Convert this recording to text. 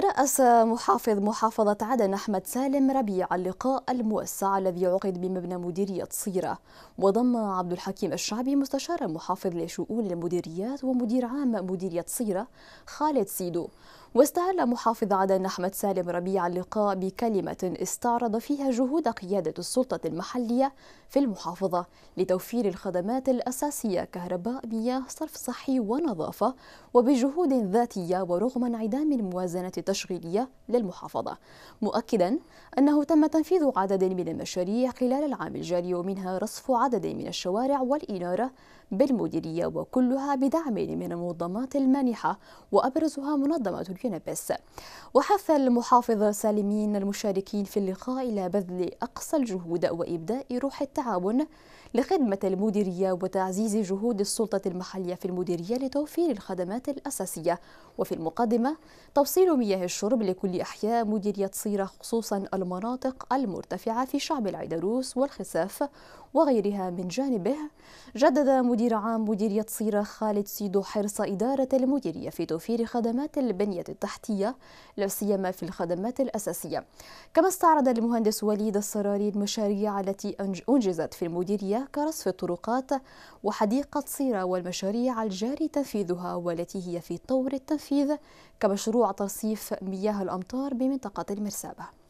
ترأس محافظ محافظة عدن أحمد سالم ربيع اللقاء الموسع الذي عقد بمبنى مديرية صيرة وضم عبد الحكيم الشعبي مستشار محافظ لشؤون المديريات ومدير عام مديرية صيرة خالد سيدو واستهل محافظ عدن أحمد سالم ربيع اللقاء بكلمة استعرض فيها جهود قيادة السلطة المحلية في المحافظة لتوفير الخدمات الأساسية كهرباء مياه صرف صحي ونظافة وبجهود ذاتية ورغم انعدام الموازنة التشغيلية للمحافظة مؤكدا أنه تم تنفيذ عدد من المشاريع خلال العام الجاري ومنها رصف عدد من الشوارع والإنارة بالمديرية وكلها بدعم من المنظمات المانحة وأبرزها منظمة اليونبس وحث المحافظ سالمين المشاركين في اللقاء إلى بذل أقصى الجهود وإبداء روح التعاون لخدمة المديرية وتعزيز جهود السلطة المحلية في المديرية لتوفير الخدمات الأساسية وفي المقدمة توصيل مياه الشرب لكل أحياء مديرية صيرة خصوصا المناطق المرتفعة في شعب العيدروس والخساف وغيرها من جانبه جدد مدير عام مديرية صيرة خالد سيدو حرص إدارة المديرية في توفير خدمات البنية التحتية لا سيما في الخدمات الأساسية كما استعرض المهندس وليد السراري المشاريع التي أنجزت في المديرية كرصف الطرقات وحديقة صيرة والمشاريع الجاري تنفيذها والتي هي في طور التنفيذ كمشروع ترصيف مياه الأمطار بمنطقة المرسابة